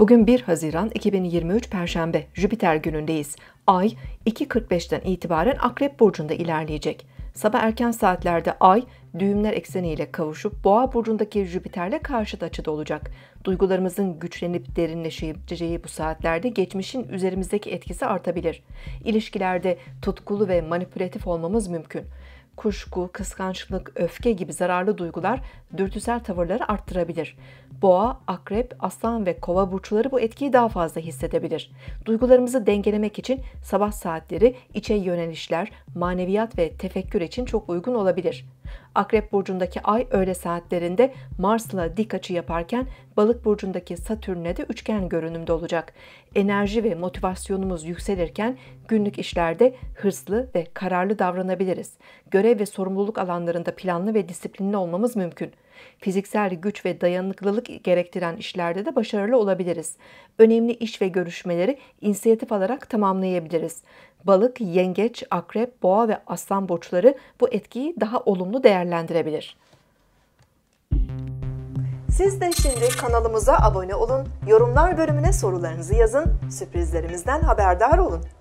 Bugün 1 Haziran 2023 Perşembe, Jüpiter günündeyiz. Ay 2.45'ten itibaren Akrep Burcu'nda ilerleyecek. Sabah erken saatlerde Ay düğümler ekseniyle kavuşup Boğa burcundaki Jüpiter'le karşıt açıda olacak. Duygularımızın güçlenip derinleşeceği bu saatlerde geçmişin üzerimizdeki etkisi artabilir. İlişkilerde tutkulu ve manipülatif olmamız mümkün kuşku, kıskançlık, öfke gibi zararlı duygular dürtüsel tavırları arttırabilir. Boğa, akrep, aslan ve kova burçları bu etkiyi daha fazla hissedebilir. Duygularımızı dengelemek için sabah saatleri içe yönelişler, maneviyat ve tefekkür için çok uygun olabilir. Akrep burcundaki ay öğle saatlerinde Mars'la dik açı yaparken Balık burcundaki Satürn'le de üçgen görünümde olacak. Enerji ve motivasyonumuz yükselirken günlük işlerde hırslı ve kararlı davranabiliriz. Görev ve sorumluluk alanlarında planlı ve disiplinli olmamız mümkün. Fiziksel güç ve dayanıklılık gerektiren işlerde de başarılı olabiliriz. Önemli iş ve görüşmeleri inisiyatif alarak tamamlayabiliriz. Balık, yengeç, akrep, boğa ve aslan burçları bu etkiyi daha olumlu değerlendirebilir. Siz de şimdi kanalımıza abone olun, yorumlar bölümüne sorularınızı yazın, sürprizlerimizden haberdar olun.